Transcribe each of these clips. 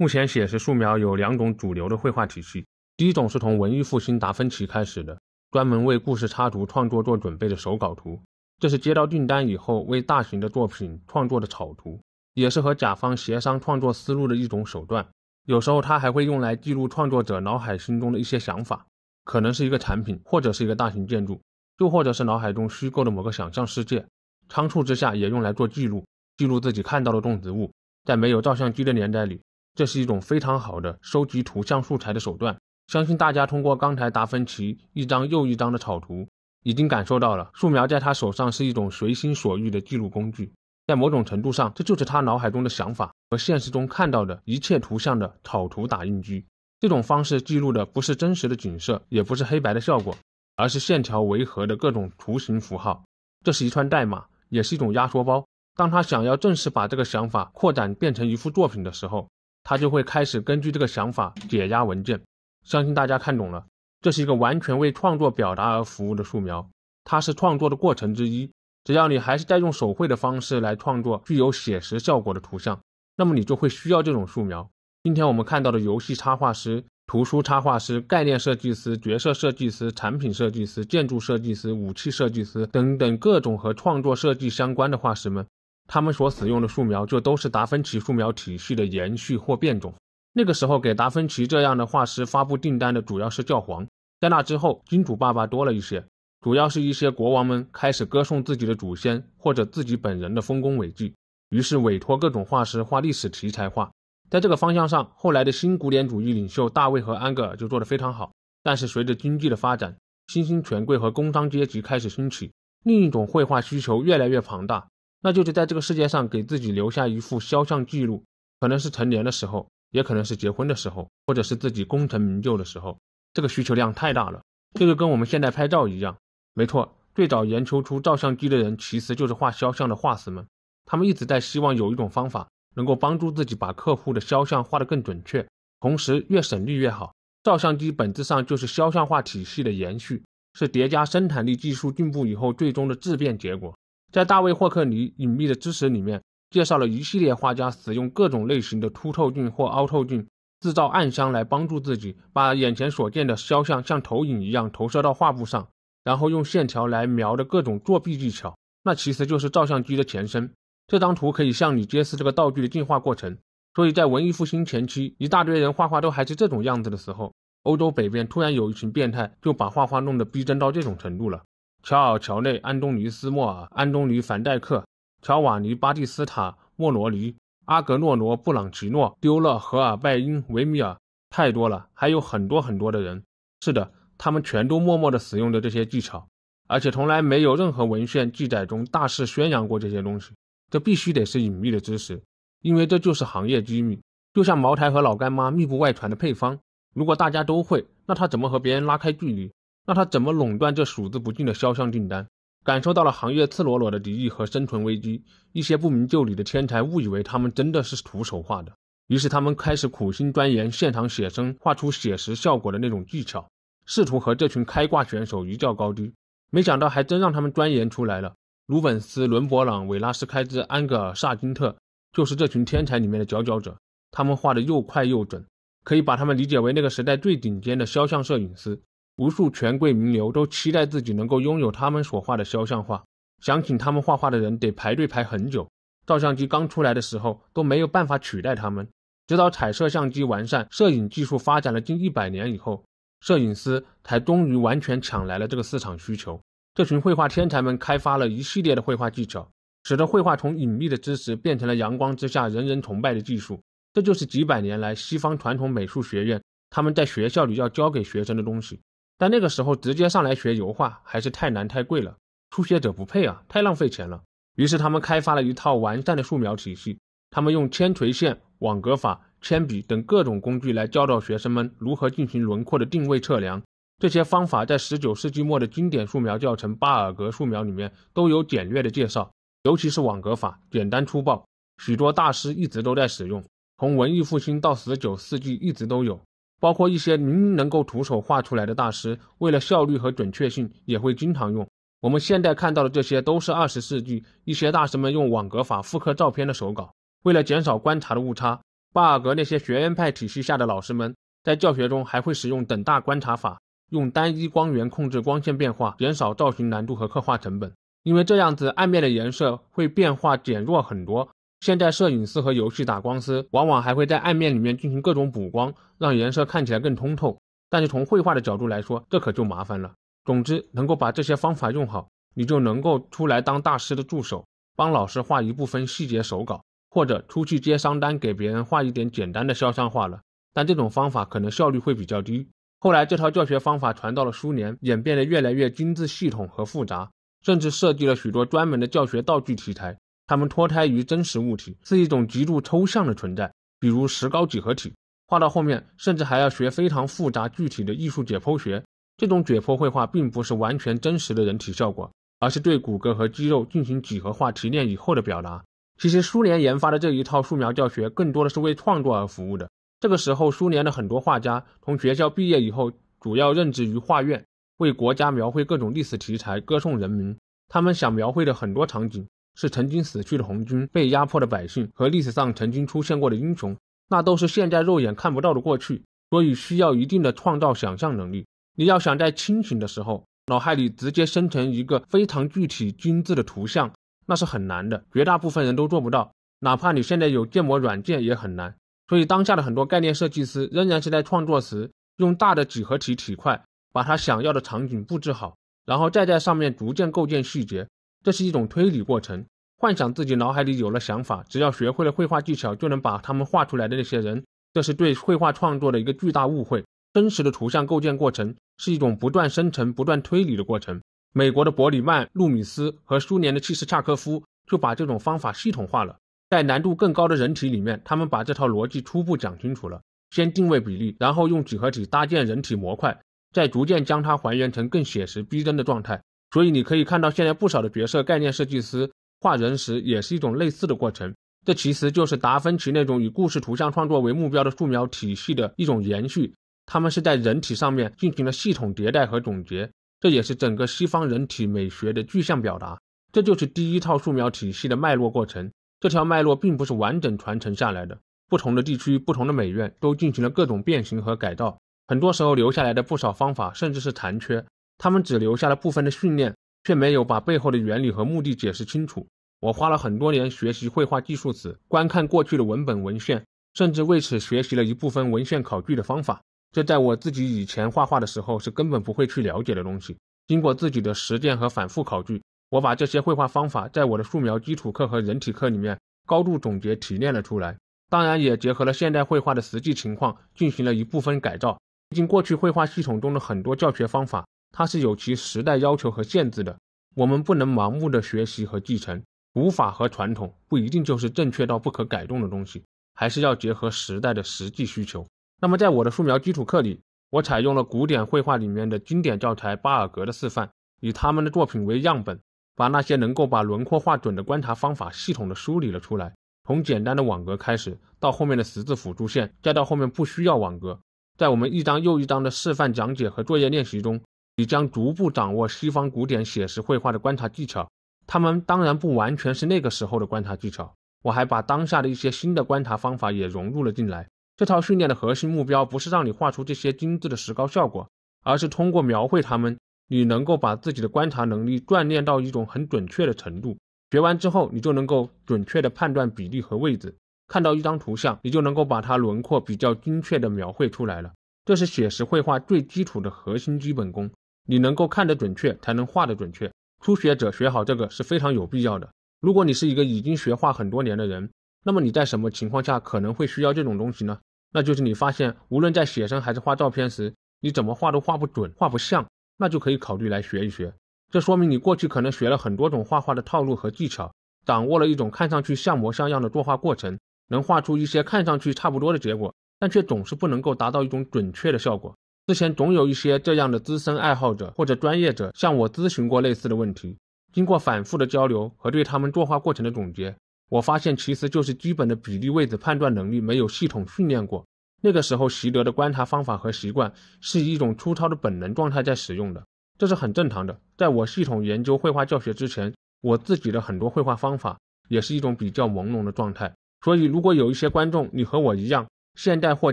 目前写实素描有两种主流的绘画体系，第一种是从文艺复兴达芬奇开始的，专门为故事插图创作做准备的手稿图，这是接到订单以后为大型的作品创作的草图，也是和甲方协商创作思路的一种手段。有时候它还会用来记录创作者脑海心中的一些想法，可能是一个产品，或者是一个大型建筑，又或者是脑海中虚构的某个想象世界。仓促之下也用来做记录，记录自己看到的动植物，在没有照相机的年代里。这是一种非常好的收集图像素材的手段。相信大家通过刚才达芬奇一张又一张的草图，已经感受到了素描在他手上是一种随心所欲的记录工具。在某种程度上，这就是他脑海中的想法和现实中看到的一切图像的草图打印机。这种方式记录的不是真实的景色，也不是黑白的效果，而是线条违和的各种图形符号。这是一串代码，也是一种压缩包。当他想要正式把这个想法扩展变成一幅作品的时候，他就会开始根据这个想法解压文件，相信大家看懂了，这是一个完全为创作表达而服务的素描，它是创作的过程之一。只要你还是在用手绘的方式来创作具有写实效果的图像，那么你就会需要这种素描。今天我们看到的游戏插画师、图书插画师、概念设计师、角色设计师、产品设计师、建筑设计师、武器设计师等等各种和创作设计相关的画师们。他们所使用的素描就都是达芬奇素描体系的延续或变种。那个时候给达芬奇这样的画师发布订单的主要是教皇。在那之后，君主爸爸多了一些，主要是一些国王们开始歌颂自己的祖先或者自己本人的丰功伟绩，于是委托各种画师画历史题材画。在这个方向上，后来的新古典主义领袖大卫和安格尔就做得非常好。但是随着经济的发展，新兴权贵和工商阶级开始兴起，另一种绘画需求越来越庞大。那就是在这个世界上给自己留下一副肖像记录，可能是成年的时候，也可能是结婚的时候，或者是自己功成名就的时候。这个需求量太大了，这就跟我们现在拍照一样。没错，最早研究出照相机的人其实就是画肖像的画师们，他们一直在希望有一种方法能够帮助自己把客户的肖像画得更准确，同时越省力越好。照相机本质上就是肖像画体系的延续，是叠加生产力技术进步以后最终的质变结果。在大卫·霍克尼隐秘的知识里面，介绍了一系列画家使用各种类型的凸透镜或凹透镜制造暗箱来帮助自己，把眼前所见的肖像像投影一样投射到画布上，然后用线条来描的各种作弊技巧。那其实就是照相机的前身。这张图可以向你揭示这个道具的进化过程。所以在文艺复兴前期，一大堆人画画都还是这种样子的时候，欧洲北边突然有一群变态就把画画弄得逼真到这种程度了。乔尔乔内、安东尼斯莫尔、安东尼凡戴克、乔瓦尼巴蒂斯塔莫罗尼、阿格诺罗布朗吉诺丢了、荷尔拜因、维米尔，太多了，还有很多很多的人。是的，他们全都默默地使用着这些技巧，而且从来没有任何文献记载中大肆宣扬过这些东西。这必须得是隐秘的知识，因为这就是行业机密，就像茅台和老干妈密不外传的配方。如果大家都会，那他怎么和别人拉开距离？那他怎么垄断这数之不尽的肖像订单？感受到了行业赤裸裸的敌意和生存危机，一些不明就里的天才误以为他们真的是徒手画的，于是他们开始苦心钻研现场写生、画出写实效果的那种技巧，试图和这群开挂选手一较高低。没想到还真让他们钻研出来了。鲁本斯、伦勃朗、韦拉斯开兹、安格尔、萨金特，就是这群天才里面的佼佼者。他们画的又快又准，可以把他们理解为那个时代最顶尖的肖像摄影师。无数权贵名流都期待自己能够拥有他们所画的肖像画，想请他们画画的人得排队排很久。照相机刚出来的时候都没有办法取代他们，直到彩色相机完善，摄影技术发展了近一百年以后，摄影师才终于完全抢来了这个市场需求。这群绘画天才们开发了一系列的绘画技巧，使得绘画从隐秘的知识变成了阳光之下人人崇拜的技术。这就是几百年来西方传统美术学院他们在学校里要教给学生的东西。但那个时候直接上来学油画还是太难太贵了，初学者不配啊，太浪费钱了。于是他们开发了一套完善的素描体系，他们用铅垂线、网格法、铅笔等各种工具来教导学生们如何进行轮廓的定位测量。这些方法在十九世纪末的经典素描教程《巴尔格素描》里面都有简略的介绍，尤其是网格法，简单粗暴，许多大师一直都在使用，从文艺复兴到十九世纪一直都有。包括一些明明能够徒手画出来的大师，为了效率和准确性，也会经常用。我们现在看到的这些都是二十世纪一些大师们用网格法复刻照片的手稿。为了减少观察的误差，巴尔格那些学院派体系下的老师们在教学中还会使用等大观察法，用单一光源控制光线变化，减少造型难度和刻画成本。因为这样子，暗面的颜色会变化减弱很多。现在摄影师和游戏打光师往往还会在暗面里面进行各种补光，让颜色看起来更通透。但是从绘画的角度来说，这可就麻烦了。总之，能够把这些方法用好，你就能够出来当大师的助手，帮老师画一部分细节手稿，或者出去接商单，给别人画一点简单的肖像画了。但这种方法可能效率会比较低。后来，这套教学方法传到了苏联，演变得越来越精致、系统和复杂，甚至设计了许多专门的教学道具、题材。他们脱胎于真实物体，是一种极度抽象的存在，比如石膏几何体。画到后面，甚至还要学非常复杂具体的艺术解剖学。这种解剖绘画并不是完全真实的人体效果，而是对骨骼和肌肉进行几何化提炼以后的表达。其实，苏联研发的这一套素描教学，更多的是为创作而服务的。这个时候，苏联的很多画家从学校毕业以后，主要任职于画院，为国家描绘各种历史题材，歌颂人民。他们想描绘的很多场景。是曾经死去的红军、被压迫的百姓和历史上曾经出现过的英雄，那都是现在肉眼看不到的过去，所以需要一定的创造想象能力。你要想在清醒的时候，脑海里直接生成一个非常具体精致的图像，那是很难的，绝大部分人都做不到。哪怕你现在有建模软件，也很难。所以，当下的很多概念设计师仍然是在创作时用大的几何体体块，把他想要的场景布置好，然后再在上面逐渐构建细节。这是一种推理过程，幻想自己脑海里有了想法，只要学会了绘画技巧，就能把他们画出来的那些人。这是对绘画创作的一个巨大误会。真实的图像构建过程是一种不断生成、不断推理的过程。美国的伯里曼、路米斯和苏联的契斯恰科夫就把这种方法系统化了。在难度更高的人体里面，他们把这套逻辑初步讲清楚了：先定位比例，然后用几何体搭建人体模块，再逐渐将它还原成更写实、逼真的状态。所以你可以看到，现在不少的角色概念设计师画人时，也是一种类似的过程。这其实就是达芬奇那种以故事图像创作为目标的素描体系的一种延续。他们是在人体上面进行了系统迭代和总结，这也是整个西方人体美学的具象表达。这就是第一套素描体系的脉络过程。这条脉络并不是完整传承下来的，不同的地区、不同的美院都进行了各种变形和改造。很多时候留下来的不少方法甚至是残缺。他们只留下了部分的训练，却没有把背后的原理和目的解释清楚。我花了很多年学习绘画技术史，观看过去的文本文献，甚至为此学习了一部分文献考据的方法。这在我自己以前画画的时候是根本不会去了解的东西。经过自己的实践和反复考据，我把这些绘画方法在我的素描基础课和人体课里面高度总结提炼了出来。当然，也结合了现代绘画的实际情况进行了一部分改造。毕竟，过去绘画系统中的很多教学方法。它是有其时代要求和限制的，我们不能盲目的学习和继承。古法和传统不一定就是正确到不可改动的东西，还是要结合时代的实际需求。那么，在我的素描基础课里，我采用了古典绘画里面的经典教材巴尔格的示范，以他们的作品为样本，把那些能够把轮廓画准的观察方法系统的梳理了出来。从简单的网格开始，到后面的十字辅助线，再到后面不需要网格。在我们一张又一张的示范讲解和作业练习中。你将逐步掌握西方古典写实绘画的观察技巧，他们当然不完全是那个时候的观察技巧，我还把当下的一些新的观察方法也融入了进来。这套训练的核心目标不是让你画出这些精致的石膏效果，而是通过描绘它们，你能够把自己的观察能力锻炼到一种很准确的程度。学完之后，你就能够准确的判断比例和位置，看到一张图像，你就能够把它轮廓比较精确的描绘出来了。这是写实绘画最基础的核心基本功。你能够看得准确，才能画得准确。初学者学好这个是非常有必要的。如果你是一个已经学画很多年的人，那么你在什么情况下可能会需要这种东西呢？那就是你发现，无论在写生还是画照片时，你怎么画都画不准、画不像，那就可以考虑来学一学。这说明你过去可能学了很多种画画的套路和技巧，掌握了一种看上去像模像样的作画过程，能画出一些看上去差不多的结果，但却总是不能够达到一种准确的效果。之前总有一些这样的资深爱好者或者专业者向我咨询过类似的问题。经过反复的交流和对他们作画过程的总结，我发现其实就是基本的比例、位置判断能力没有系统训练过。那个时候习得的观察方法和习惯是一种粗糙的本能状态在使用的，这是很正常的。在我系统研究绘画教学之前，我自己的很多绘画方法也是一种比较朦胧的状态。所以，如果有一些观众你和我一样，现在或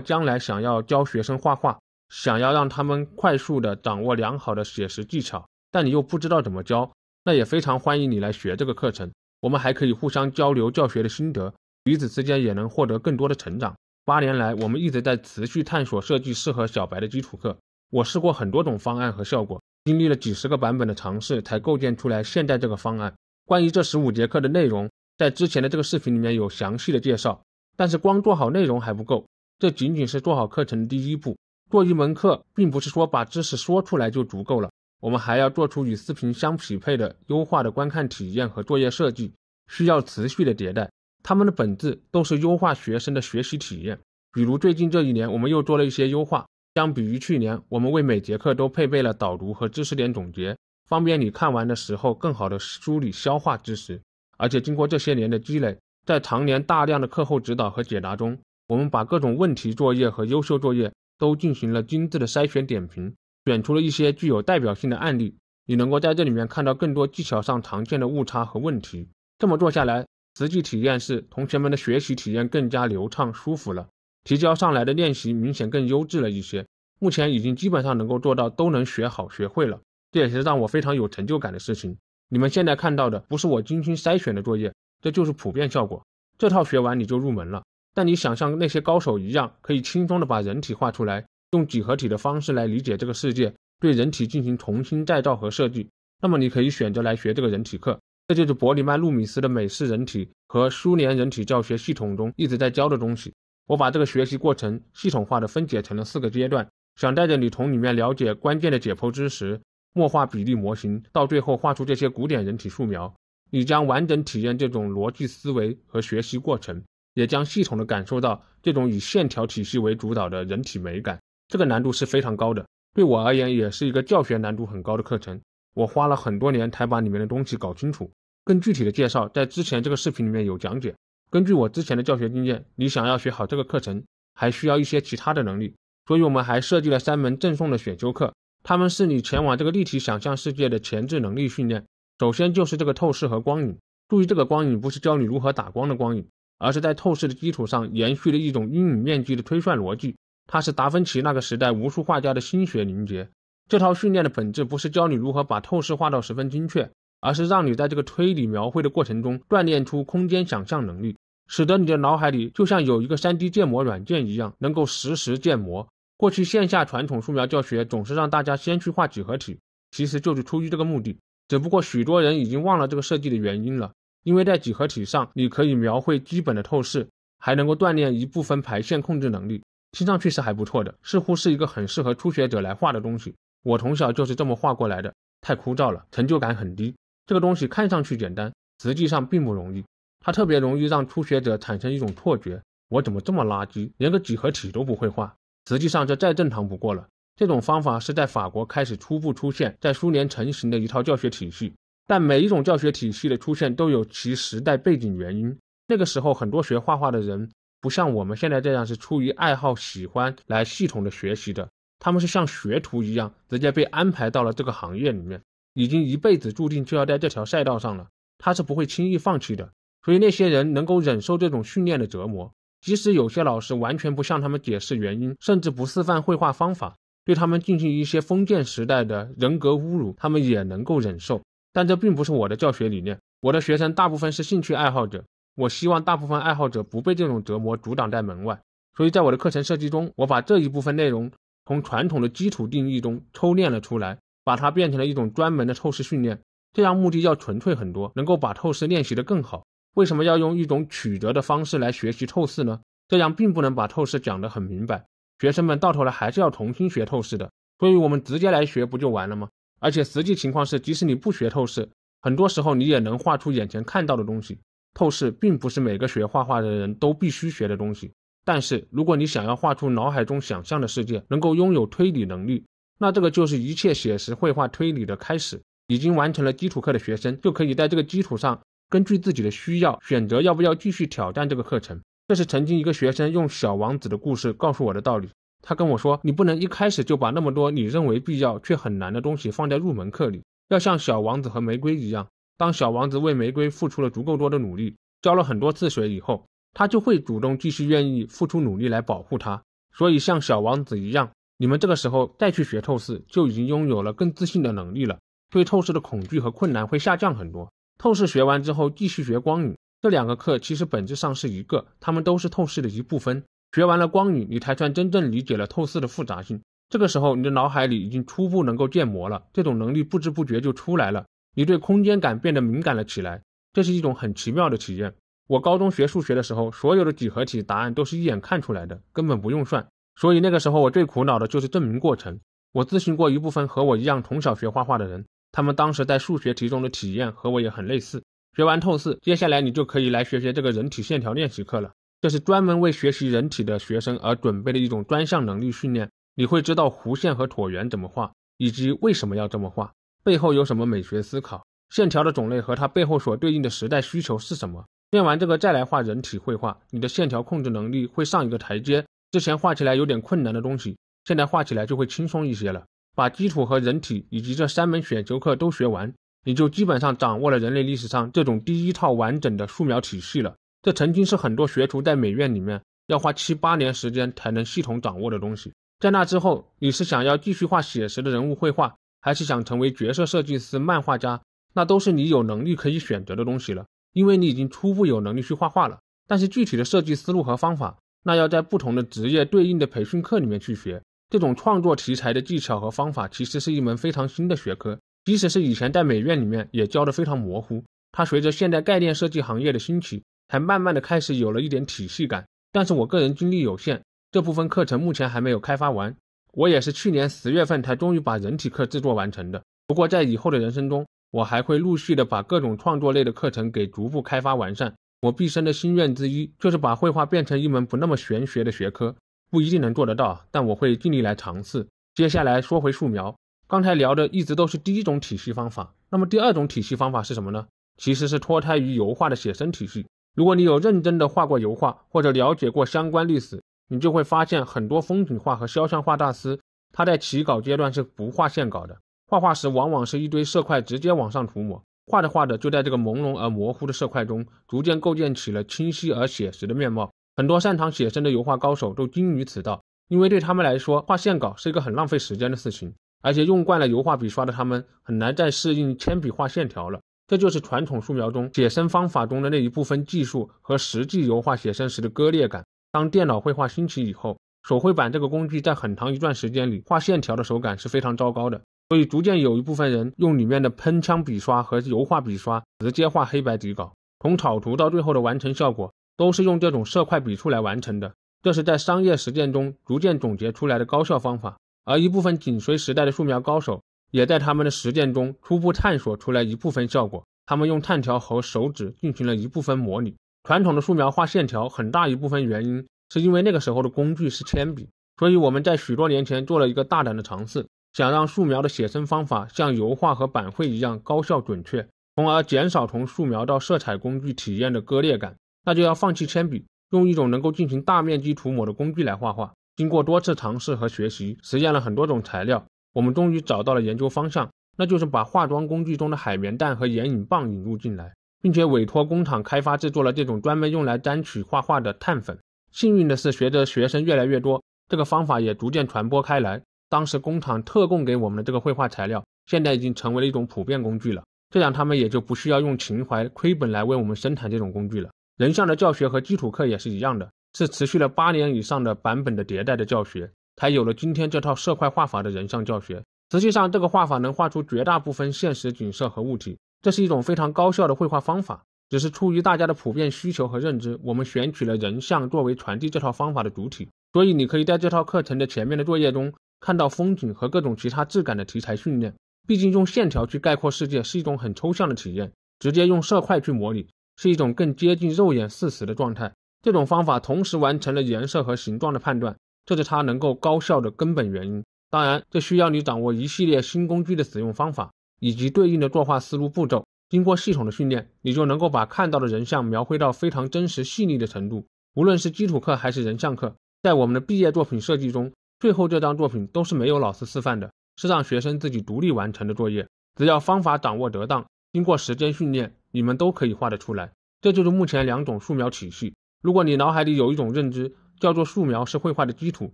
将来想要教学生画画，想要让他们快速的掌握良好的写实技巧，但你又不知道怎么教，那也非常欢迎你来学这个课程。我们还可以互相交流教学的心得，彼此之间也能获得更多的成长。八年来，我们一直在持续探索设计适合小白的基础课。我试过很多种方案和效果，经历了几十个版本的尝试，才构建出来现在这个方案。关于这十五节课的内容，在之前的这个视频里面有详细的介绍。但是光做好内容还不够，这仅仅是做好课程的第一步。做一门课，并不是说把知识说出来就足够了，我们还要做出与视频相匹配的优化的观看体验和作业设计，需要持续的迭代。它们的本质都是优化学生的学习体验。比如最近这一年，我们又做了一些优化。相比于去年，我们为每节课都配备了导读和知识点总结，方便你看完的时候更好的梳理消化知识。而且经过这些年的积累，在常年大量的课后指导和解答中，我们把各种问题作业和优秀作业。都进行了精致的筛选点评，选出了一些具有代表性的案例。你能够在这里面看到更多技巧上常见的误差和问题。这么做下来，实际体验是同学们的学习体验更加流畅舒服了，提交上来的练习明显更优质了一些。目前已经基本上能够做到都能学好学会了，这也是让我非常有成就感的事情。你们现在看到的不是我精心筛选的作业，这就是普遍效果。这套学完你就入门了。但你想象那些高手一样，可以轻松的把人体画出来，用几何体的方式来理解这个世界，对人体进行重新再造和设计。那么你可以选择来学这个人体课，这就是伯里曼、路米斯的美式人体和苏联人体教学系统中一直在教的东西。我把这个学习过程系统化的分解成了四个阶段，想带着你从里面了解关键的解剖知识，默画比例模型，到最后画出这些古典人体素描，你将完整体验这种逻辑思维和学习过程。也将系统的感受到这种以线条体系为主导的人体美感，这个难度是非常高的，对我而言也是一个教学难度很高的课程。我花了很多年才把里面的东西搞清楚。更具体的介绍在之前这个视频里面有讲解。根据我之前的教学经验，你想要学好这个课程，还需要一些其他的能力。所以我们还设计了三门赠送的选修课，它们是你前往这个立体想象世界的前置能力训练。首先就是这个透视和光影，注意这个光影不是教你如何打光的光影。而是在透视的基础上延续了一种阴影面积的推算逻辑，它是达芬奇那个时代无数画家的心血凝结。这套训练的本质不是教你如何把透视画到十分精确，而是让你在这个推理描绘的过程中锻炼出空间想象能力，使得你的脑海里就像有一个 3D 建模软件一样，能够实时建模。过去线下传统素描教学总是让大家先去画几何体，其实就是出于这个目的，只不过许多人已经忘了这个设计的原因了。因为在几何体上，你可以描绘基本的透视，还能够锻炼一部分排线控制能力。听上去是还不错的，似乎是一个很适合初学者来画的东西。我从小就是这么画过来的，太枯燥了，成就感很低。这个东西看上去简单，实际上并不容易。它特别容易让初学者产生一种错觉：我怎么这么垃圾，连个几何体都不会画？实际上这再正常不过了。这种方法是在法国开始初步出现，在苏联成型的一套教学体系。但每一种教学体系的出现都有其时代背景原因。那个时候，很多学画画的人不像我们现在这样是出于爱好、喜欢来系统的学习的。他们是像学徒一样，直接被安排到了这个行业里面，已经一辈子注定就要在这条赛道上了。他是不会轻易放弃的。所以那些人能够忍受这种训练的折磨，即使有些老师完全不向他们解释原因，甚至不示范绘画方法，对他们进行一些封建时代的人格侮辱，他们也能够忍受。但这并不是我的教学理念。我的学生大部分是兴趣爱好者，我希望大部分爱好者不被这种折磨阻挡在门外。所以在我的课程设计中，我把这一部分内容从传统的基础定义中抽练了出来，把它变成了一种专门的透视训练。这样目的要纯粹很多，能够把透视练习得更好。为什么要用一种曲折的方式来学习透视呢？这样并不能把透视讲得很明白，学生们到头来还是要重新学透视的。所以我们直接来学不就完了吗？而且实际情况是，即使你不学透视，很多时候你也能画出眼前看到的东西。透视并不是每个学画画的人都必须学的东西，但是如果你想要画出脑海中想象的世界，能够拥有推理能力，那这个就是一切写实绘画推理的开始。已经完成了基础课的学生就可以在这个基础上，根据自己的需要选择要不要继续挑战这个课程。这是曾经一个学生用《小王子》的故事告诉我的道理。他跟我说：“你不能一开始就把那么多你认为必要却很难的东西放在入门课里，要像小王子和玫瑰一样。当小王子为玫瑰付出了足够多的努力，浇了很多次水以后，他就会主动继续愿意付出努力来保护它。所以，像小王子一样，你们这个时候再去学透视，就已经拥有了更自信的能力了，对透视的恐惧和困难会下降很多。透视学完之后，继续学光影，这两个课其实本质上是一个，它们都是透视的一部分。”学完了光影，你才算真正理解了透视的复杂性。这个时候，你的脑海里已经初步能够建模了，这种能力不知不觉就出来了。你对空间感变得敏感了起来，这是一种很奇妙的体验。我高中学数学的时候，所有的几何题答案都是一眼看出来的，根本不用算。所以那个时候我最苦恼的就是证明过程。我咨询过一部分和我一样从小学画画的人，他们当时在数学题中的体验和我也很类似。学完透视，接下来你就可以来学学这个人体线条练习课了。这是专门为学习人体的学生而准备的一种专项能力训练。你会知道弧线和椭圆怎么画，以及为什么要这么画，背后有什么美学思考，线条的种类和它背后所对应的时代需求是什么。练完这个再来画人体绘画，你的线条控制能力会上一个台阶。之前画起来有点困难的东西，现在画起来就会轻松一些了。把基础和人体以及这三门选修课都学完，你就基本上掌握了人类历史上这种第一套完整的素描体系了。这曾经是很多学徒在美院里面要花七八年时间才能系统掌握的东西。在那之后，你是想要继续画写实的人物绘画，还是想成为角色设计师、漫画家？那都是你有能力可以选择的东西了。因为你已经初步有能力去画画了，但是具体的设计思路和方法，那要在不同的职业对应的培训课里面去学。这种创作题材的技巧和方法，其实是一门非常新的学科。即使是以前在美院里面也教的非常模糊。它随着现代概念设计行业的兴起。才慢慢的开始有了一点体系感，但是我个人精力有限，这部分课程目前还没有开发完。我也是去年十月份才终于把人体课制作完成的。不过在以后的人生中，我还会陆续的把各种创作类的课程给逐步开发完善。我毕生的心愿之一就是把绘画变成一门不那么玄学的学科，不一定能做得到，但我会尽力来尝试。接下来说回素描，刚才聊的一直都是第一种体系方法，那么第二种体系方法是什么呢？其实是脱胎于油画的写生体系。如果你有认真的画过油画，或者了解过相关历史，你就会发现很多风景画和肖像画大师，他在起稿阶段是不画线稿的。画画时往往是一堆色块直接往上涂抹，画着画着，就在这个朦胧而模糊的色块中，逐渐构建起了清晰而写实的面貌。很多擅长写生的油画高手都精于此道，因为对他们来说，画线稿是一个很浪费时间的事情，而且用惯了油画笔刷的他们，很难再适应铅笔画线条了。这就是传统素描中写生方法中的那一部分技术和实际油画写生时的割裂感。当电脑绘画兴起以后，手绘板这个工具在很长一段时间里画线条的手感是非常糟糕的，所以逐渐有一部分人用里面的喷枪笔刷和油画笔刷直接画黑白底稿，从草图到最后的完成效果都是用这种色块笔触来完成的。这是在商业实践中逐渐总结出来的高效方法，而一部分紧随时代的素描高手。也在他们的实践中初步探索出来一部分效果。他们用碳条和手指进行了一部分模拟。传统的素描画线条，很大一部分原因是因为那个时候的工具是铅笔。所以我们在许多年前做了一个大胆的尝试，想让素描的写生方法像油画和板绘一样高效准确，从而减少从素描到色彩工具体验的割裂感。那就要放弃铅笔，用一种能够进行大面积涂抹的工具来画画。经过多次尝试和学习，实验了很多种材料。我们终于找到了研究方向，那就是把化妆工具中的海绵蛋和眼影棒引入进来，并且委托工厂开发制作了这种专门用来沾取画画的碳粉。幸运的是，学着学生越来越多，这个方法也逐渐传播开来。当时工厂特供给我们的这个绘画材料，现在已经成为了一种普遍工具了。这样，他们也就不需要用情怀亏本来为我们生产这种工具了。人像的教学和基础课也是一样的，是持续了八年以上的版本的迭代的教学。才有了今天这套色块画法的人像教学。实际上，这个画法能画出绝大部分现实景色和物体，这是一种非常高效的绘画方法。只是出于大家的普遍需求和认知，我们选取了人像作为传递这套方法的主体。所以，你可以在这套课程的前面的作业中看到风景和各种其他质感的题材训练。毕竟，用线条去概括世界是一种很抽象的体验，直接用色块去模拟是一种更接近肉眼事实的状态。这种方法同时完成了颜色和形状的判断。这是它能够高效的根本原因。当然，这需要你掌握一系列新工具的使用方法，以及对应的作画思路步骤。经过系统的训练，你就能够把看到的人像描绘到非常真实细腻的程度。无论是基础课还是人像课，在我们的毕业作品设计中，最后这张作品都是没有老师示范的，是让学生自己独立完成的作业。只要方法掌握得当，经过时间训练，你们都可以画得出来。这就是目前两种素描体系。如果你脑海里有一种认知。叫做素描是绘画的基础。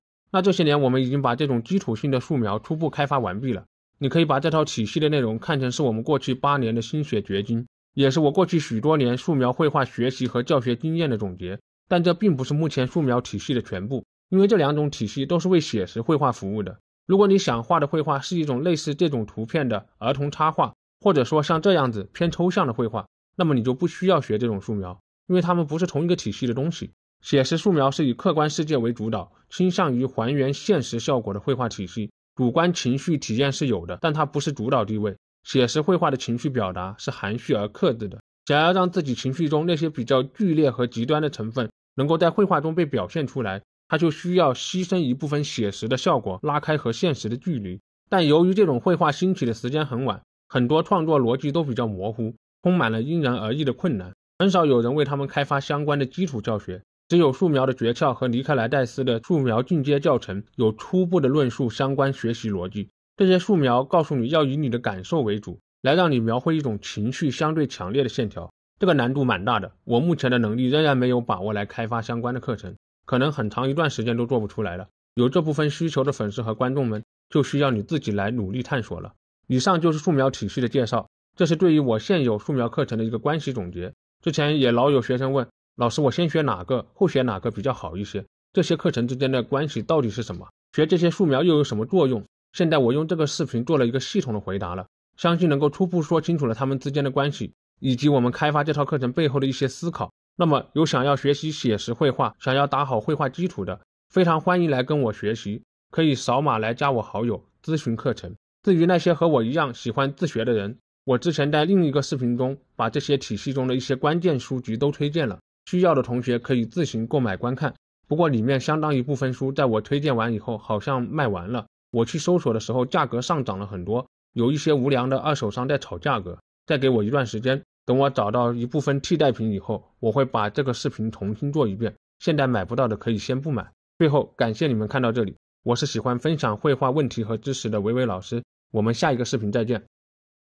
那这些年我们已经把这种基础性的素描初步开发完毕了。你可以把这套体系的内容看成是我们过去八年的心血结晶，也是我过去许多年素描绘画学习和教学经验的总结。但这并不是目前素描体系的全部，因为这两种体系都是为写实绘画服务的。如果你想画的绘画是一种类似这种图片的儿童插画，或者说像这样子偏抽象的绘画，那么你就不需要学这种素描，因为它们不是同一个体系的东西。写实素描是以客观世界为主导，倾向于还原现实效果的绘画体系。主观情绪体验是有的，但它不是主导地位。写实绘画的情绪表达是含蓄而克制的。想要让自己情绪中那些比较剧烈和极端的成分能够在绘画中被表现出来，它就需要牺牲一部分写实的效果，拉开和现实的距离。但由于这种绘画兴起的时间很晚，很多创作逻辑都比较模糊，充满了因人而异的困难，很少有人为他们开发相关的基础教学。只有素描的诀窍和尼克莱戴斯的素描进阶教程有初步的论述相关学习逻辑。这些素描告诉你要以你的感受为主，来让你描绘一种情绪相对强烈的线条。这个难度蛮大的，我目前的能力仍然没有把握来开发相关的课程，可能很长一段时间都做不出来了。有这部分需求的粉丝和观众们，就需要你自己来努力探索了。以上就是素描体系的介绍，这是对于我现有素描课程的一个关系总结。之前也老有学生问。老师，我先学哪个，后学哪个比较好一些？这些课程之间的关系到底是什么？学这些素描又有什么作用？现在我用这个视频做了一个系统的回答了，相信能够初步说清楚了他们之间的关系，以及我们开发这套课程背后的一些思考。那么，有想要学习写实绘画、想要打好绘画基础的，非常欢迎来跟我学习，可以扫码来加我好友咨询课程。至于那些和我一样喜欢自学的人，我之前在另一个视频中把这些体系中的一些关键书籍都推荐了。需要的同学可以自行购买观看，不过里面相当一部分书在我推荐完以后好像卖完了。我去搜索的时候，价格上涨了很多，有一些无良的二手商在炒价格。再给我一段时间，等我找到一部分替代品以后，我会把这个视频重新做一遍。现在买不到的可以先不买。最后感谢你们看到这里，我是喜欢分享绘画问题和知识的维维老师，我们下一个视频再见。